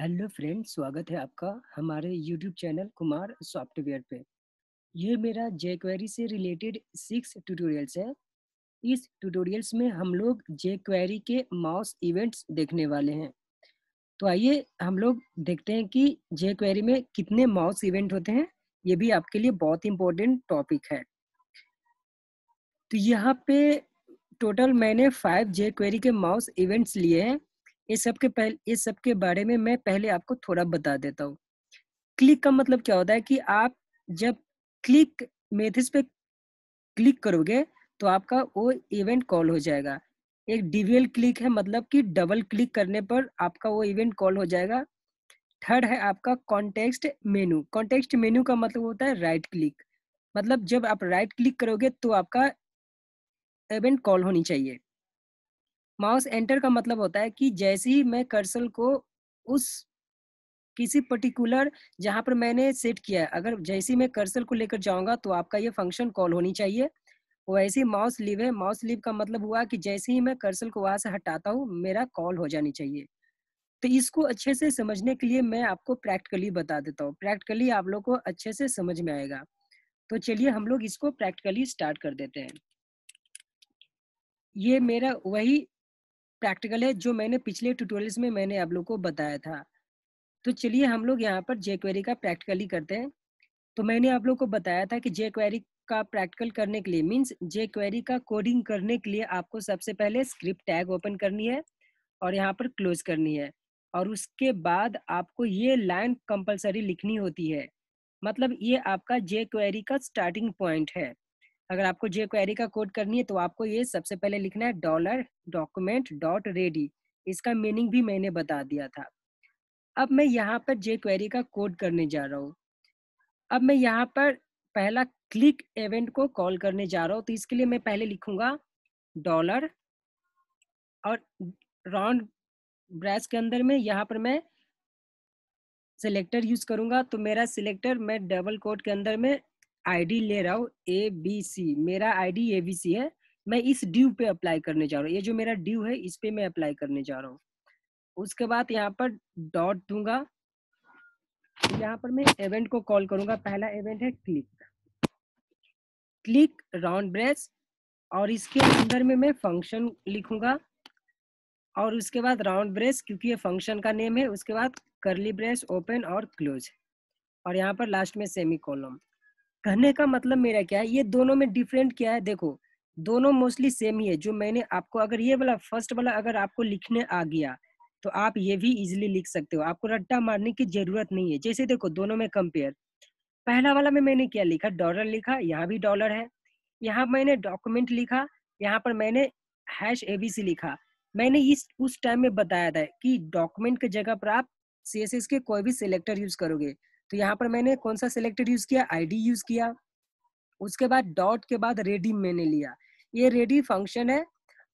Hello friend स्वागत है आपका हमारे यूट्यूब चैनल कुमार सॉफ्टवेयर पे ये मेरा जेक्वेरी से रिलेटेड सिक्स ट्यूटोरियल्स है इस ट्यूटोरियल्स में हम लोग जेक्वेरी के माउस इवेंट्स देखने वाले हैं तो आइए हम लोग देखते हैं कि जेक्वेरी में कितने माउस इवेंट होते हैं ये भी आपके लिए बहुत इम्पोर्टेंट टॉपिक है तो यहाँ पे टोटल मैंने फाइव क्वेरी के माउस इवेंट्स लिए हैं ये सब के पहले ये सब के बारे में मैं पहले आपको थोड़ा बता देता हूँ क्लिक का मतलब क्या होता है कि आप जब क्लिक मेथड्स पे क्लिक करोगे तो आपका वो इवेंट कॉल हो जाएगा एक डिवियल क्लिक है मतलब कि डबल क्लिक करने पर आपका वो इवेंट कॉल हो जाएगा थर्ड है आपका कॉन्टेक्स्ट मेनू कॉन्टेक्स्ट मेनू का मतलब होता है राइट क्लिक मतलब जब आप राइट क्लिक करोगे तो आपका इवेंट कॉल होनी चाहिए माउस एंटर का मतलब होता है कि जैसे ही मैं कर्सल को उस किसी पर्टिकुलर जहां पर मैंने सेट किया है अगर जैसे मैं कर्सल को लेकर जाऊंगा तो आपका ये फंक्शन कॉल होनी चाहिए वैसे माउस लीव है माउस लीव का मतलब हुआ कि जैसे ही मैं कर्सल को वहां से हटाता हूँ मेरा कॉल हो जानी चाहिए तो इसको अच्छे से समझने के लिए मैं आपको प्रैक्टिकली बता देता हूँ प्रैक्टिकली आप लोग को अच्छे से समझ में आएगा तो चलिए हम लोग इसको प्रैक्टिकली स्टार्ट कर देते हैं ये मेरा वही प्रैक्टिकल है जो मैंने पिछले ट्यूटोरियल्स में मैंने आप लोग को बताया था तो चलिए हम लोग यहाँ पर जे क्वेरी का प्रैक्टिकली करते हैं तो मैंने आप लोग को बताया था कि जे क्वेरी का प्रैक्टिकल करने के लिए मीन्स जे क्वेरी का कोडिंग करने के लिए आपको सबसे पहले स्क्रिप्ट टैग ओपन करनी है और यहाँ पर क्लोज करनी है और उसके बाद आपको ये लाइन कंपलसरी लिखनी होती है मतलब ये आपका जे क्वेरी का स्टार्टिंग पॉइंट है अगर आपको जे क्वेरी का कोड करनी है तो आपको ये सबसे पहले लिखना है डॉलर डॉक्यूमेंट डॉट रेडी इसका मीनिंग भी मैंने बता दिया था अब मैं यहाँ पर जे क्वेरी का कोड करने जा रहा हूँ अब मैं यहाँ पर पहला क्लिक इवेंट को कॉल करने जा रहा हूँ तो इसके लिए मैं पहले लिखूंगा डॉलर और राउंड ब्रैस के अंदर में यहाँ पर मैं सिलेक्टर यूज करूंगा तो मेरा सिलेक्टर मैं डबल कोड के अंदर में आईडी ले रहा हूँ ए बी सी मेरा आईडी ए बी सी है मैं इस ड्यू पे अप्लाई करने जा रहा हूँ ये जो मेरा ड्यू है इस पे मैं अप्लाई करने जा रहा हूँ उसके बाद यहाँ पर डॉट दूंगा यहाँ पर मैं इवेंट को कॉल करूंगा पहला इवेंट है क्लिक क्लिक राउंड ब्रेस और इसके अंदर में मैं फंक्शन लिखूंगा और उसके बाद राउंड ब्रेस क्योंकि ये फंक्शन का नेम है उसके बाद करली ब्रेस ओपन और क्लोज और यहाँ पर लास्ट में सेमी कॉलम कहने का मतलब मेरा क्या है ये दोनों में डिफरेंट क्या है देखो दोनों मोस्टली सेम ही है जो मैंने आपको अगर ये वाला फर्स्ट वाला अगर आपको लिखने आ गया तो आप ये भी इजिली लिख सकते हो आपको रट्टा मारने की जरूरत नहीं है जैसे देखो दोनों में कंपेयर पहला वाला में मैंने क्या लिखा डॉलर लिखा यहाँ भी डॉलर है यहाँ मैंने डॉक्यूमेंट लिखा यहाँ पर मैंने हैश सी लिखा मैंने इस उस टाइम में बताया था कि डॉक्यूमेंट के जगह पर आप एस के कोई भी सिलेक्टर यूज करोगे तो यहाँ पर मैंने कौन सा सिलेक्टेड यूज किया आईडी यूज किया उसके बाद डॉट के बाद रेडी मैंने लिया ये रेडी फंक्शन है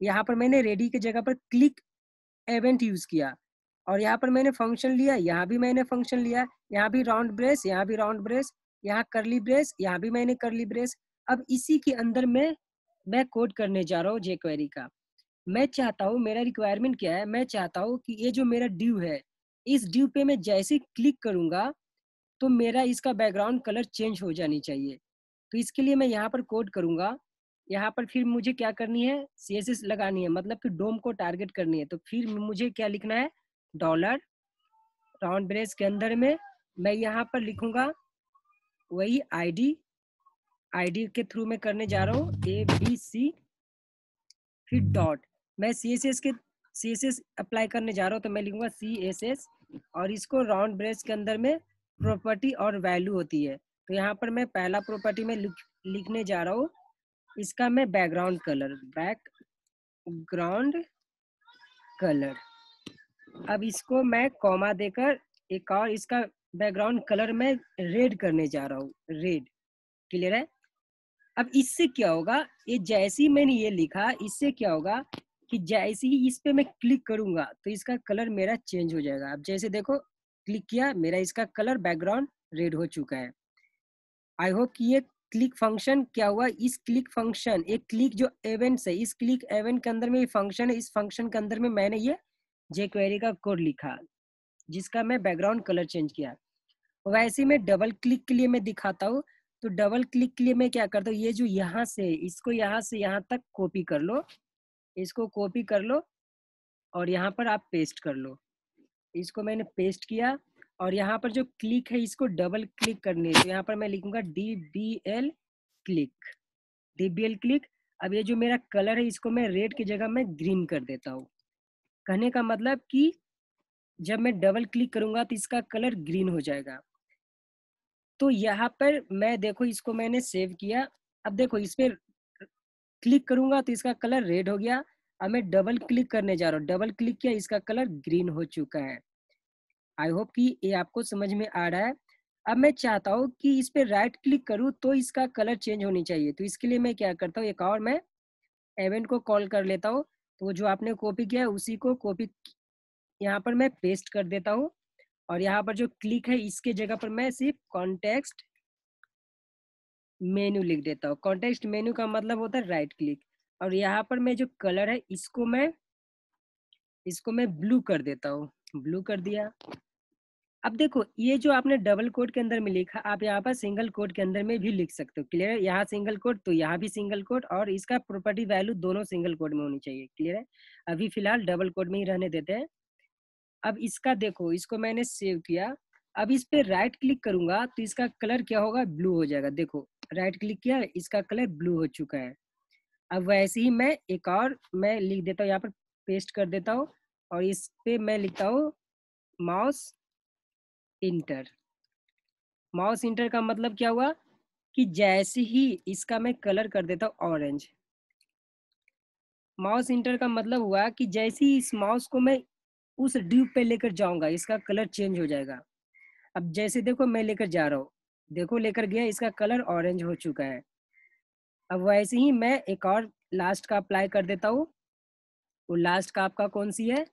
यहाँ पर मैंने रेडी के जगह पर क्लिक एवेंट यूज किया और यहाँ पर मैंने फंक्शन लिया यहाँ भी मैंने फंक्शन लिया यहाँ भी राउंड ब्रेस यहाँ भी राउंड ब्रेस यहाँ करली ब्रेस यहाँ भी मैंने करली ब्रेस अब इसी के अंदर मैं मैं कोड करने जा रहा हूँ जे का मैं चाहता हूँ मेरा रिक्वायरमेंट क्या है मैं चाहता हूँ कि ये जो मेरा ड्यू है इस ड्यू पे मैं जैसे क्लिक करूंगा तो मेरा इसका बैकग्राउंड कलर चेंज हो जानी चाहिए तो इसके लिए मैं यहाँ पर कोड करूँगा यहाँ पर फिर मुझे क्या करनी है सी लगानी है मतलब कि डोम को टारगेट करनी है तो फिर मुझे क्या लिखना है डॉलर राउंड ब्रेस के अंदर में मैं यहाँ पर लिखूंगा वही आईडी आईडी के थ्रू मैं करने जा रहा हूँ ए बी सी फिर डॉट मैं सी एस एस के सी एस एस अप्लाई करने जा रहा हूँ तो मैं लिखूंगा सी एस एस और इसको राउंड ब्रेस के अंदर में प्रॉपर्टी हम्म। और वैल्यू होती है तो यहाँ पर मैं पहला प्रॉपर्टी में लिख, लिखने जा रहा हूँ इसका मैं background colour background colour अब इसको मैं कॉमा देकर एक और इसका बैकग्राउंड कलर में रेड करने जा रहा हूँ रेड क्लियर है अब इससे क्या होगा ये जैसे ही मैंने ये लिखा इससे क्या होगा कि जैसे ही इस पे मैं क्लिक करूंगा तो इसका कलर मेरा चेंज हो जाएगा अब जैसे देखो क्लिक किया मेरा इसका कलर बैकग्राउंड रेड हो चुका है आई होप कि ये क्लिक फंक्शन क्या हुआ इस क्लिक फंक्शन एक क्लिक जो एवेंट है इस क्लिक एवेंट के अंदर में ये फंक्शन है इस फंक्शन के अंदर में मैंने ये जे क्वेरी का कोड लिखा जिसका मैं बैकग्राउंड कलर चेंज किया वैसे मैं डबल क्लिक के लिए मैं दिखाता हूँ तो डबल क्लिक के लिए मैं क्या करता हूँ ये जो यहाँ से इसको यहाँ से यहाँ तक कॉपी कर लो इसको कॉपी कर लो और यहाँ पर आप पेस्ट कर लो इसको मैंने पेस्ट किया और यहाँ पर जो क्लिक है इसको डबल क्लिक करनी है तो यहाँ पर मैं लिखूंगा D B L click D B L click अब ये जो मेरा कलर है इसको मैं रेड की जगह मैं ग्रीन कर देता हूँ कहने का मतलब कि जब मैं डबल क्लिक करूंगा तो इसका कलर ग्रीन हो जाएगा तो यहाँ पर मैं देखो इसको मैंने सेव किया अब देखो इस पर क्लिक करूंगा तो इसका कलर रेड हो गया अब मैं डबल क्लिक करने जा रहा हूँ डबल क्लिक किया इसका कलर ग्रीन हो चुका है आई होप कि ये आपको समझ में आ रहा है अब मैं चाहता हूँ कि इस पर राइट क्लिक करूँ तो इसका कलर चेंज होनी चाहिए तो इसके लिए मैं क्या करता हूँ एक और मैं एवेंट को कॉल कर लेता हूँ तो जो आपने कॉपी किया है उसी को कॉपी यहाँ पर मैं पेस्ट कर देता हूँ और यहाँ पर जो क्लिक है इसके जगह पर मैं सिर्फ कॉन्टेक्स्ट मेन्यू लिख देता हूँ कॉन्टेक्स्ट मेन्यू का मतलब होता है राइट क्लिक और यहाँ पर मैं जो कलर है इसको मैं इसको मैं ब्लू कर देता हूँ ब्लू कर दिया अब देखो ये जो आपने डबल कोड के अंदर में लिखा आप यहाँ पर सिंगल कोड के अंदर में भी लिख सकते हो क्लियर है यहाँ सिंगल कोड तो यहाँ भी सिंगल कोड और इसका प्रॉपर्टी वैल्यू दोनों सिंगल कोड में होनी चाहिए क्लियर है अभी फिलहाल डबल कोड में ही रहने देते हैं अब इसका देखो इसको मैंने सेव किया अब इस पर राइट क्लिक करूंगा तो इसका कलर क्या होगा ब्लू हो जाएगा देखो राइट क्लिक किया इसका कलर ब्लू हो चुका है अब वैसे ही मैं एक और मैं लिख देता हूँ यहाँ पर पेस्ट कर देता हूँ और इस पे मैं लिखता हूँ माउस इंटर माउस इंटर का मतलब क्या हुआ कि जैसे ही इसका मैं कलर कर देता हूँ ऑरेंज माउस इंटर का मतलब हुआ कि जैसे ही इस माउस को मैं उस ड्यूब पे लेकर जाऊंगा इसका कलर चेंज हो जाएगा अब जैसे देखो मैं लेकर जा रहा हूँ देखो लेकर गया इसका कलर ऑरेंज हो चुका है अब वैसे ही मैं एक और लास्ट का अप्लाई कर देता हूँ वो लास्ट का आपका कौन सी है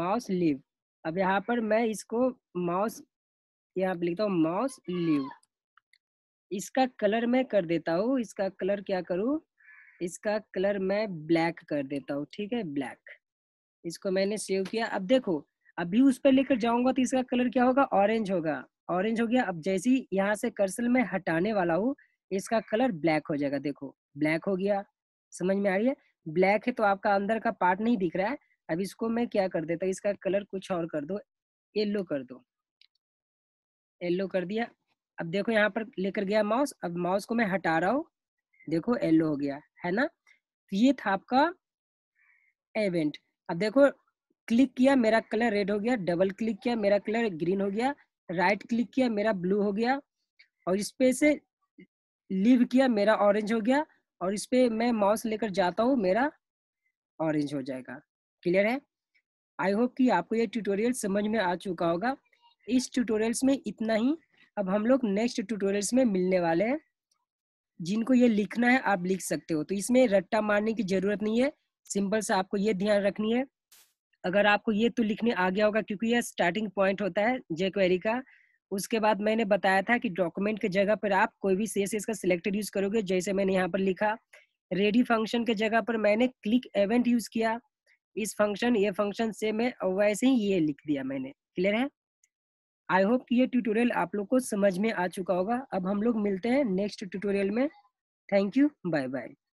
माउस लिव अब यहाँ पर मैं इसको माउस यहाँ पर लिखता हूँ माउस लिव इसका कलर मैं कर देता हूँ इसका कलर क्या करूँ इसका कलर मैं ब्लैक कर देता हूँ ठीक है ब्लैक इसको मैंने सेव किया अब देखो अभी उस पर लेकर जाऊंगा तो इसका कलर क्या होगा ऑरेंज होगा ऑरेंज हो गया अब जैसे ही यहाँ से कर्सल में हटाने वाला हूँ इसका कलर ब्लैक हो जाएगा देखो ब्लैक हो गया समझ में आ रही है ब्लैक है तो आपका अंदर का पार्ट नहीं दिख रहा है अब इसको मैं क्या कर देता इसका कलर कुछ और कर दो येल्लो कर दो येल्लो कर दिया अब देखो यहाँ पर लेकर गया माउस अब माउस को मैं हटा रहा हूँ देखो येल्लो हो गया है ना तो ये था आपका एवेंट अब देखो क्लिक किया मेरा कलर रेड हो गया डबल क्लिक किया मेरा कलर ग्रीन हो गया राइट क्लिक किया मेरा ब्लू हो गया और इस पे से लीव किया मेरा ऑरेंज हो गया और इस पर मैं माउस लेकर जाता हूँ मेरा ऑरेंज हो जाएगा क्लियर है आई होप कि आपको ये ट्यूटोरियल समझ में आ चुका होगा इस ट्यूटोरियल्स में इतना ही अब हम लोग नेक्स्ट ट्यूटोरियल्स में मिलने वाले हैं जिनको ये लिखना है आप लिख सकते हो तो इसमें रट्टा मारने की जरूरत नहीं है सिंपल से आपको ये ध्यान रखनी है अगर आपको ये तो लिखने आ गया होगा क्योंकि यह स्टार्टिंग पॉइंट होता है जे क्वेरी का उसके बाद मैंने बताया था कि डॉक्यूमेंट के जगह पर आप कोई भी सी का सिलेक्टेड यूज करोगे जैसे मैंने यहाँ पर लिखा रेडी फंक्शन के जगह पर मैंने क्लिक एवेंट यूज किया इस फंक्शन ये फंक्शन से मैं वैसे ही ये लिख दिया मैंने क्लियर है आई होप ये ट्यूटोरियल आप लोग को समझ में आ चुका होगा अब हम लोग मिलते हैं नेक्स्ट ट्यूटोरियल में थैंक यू बाय बाय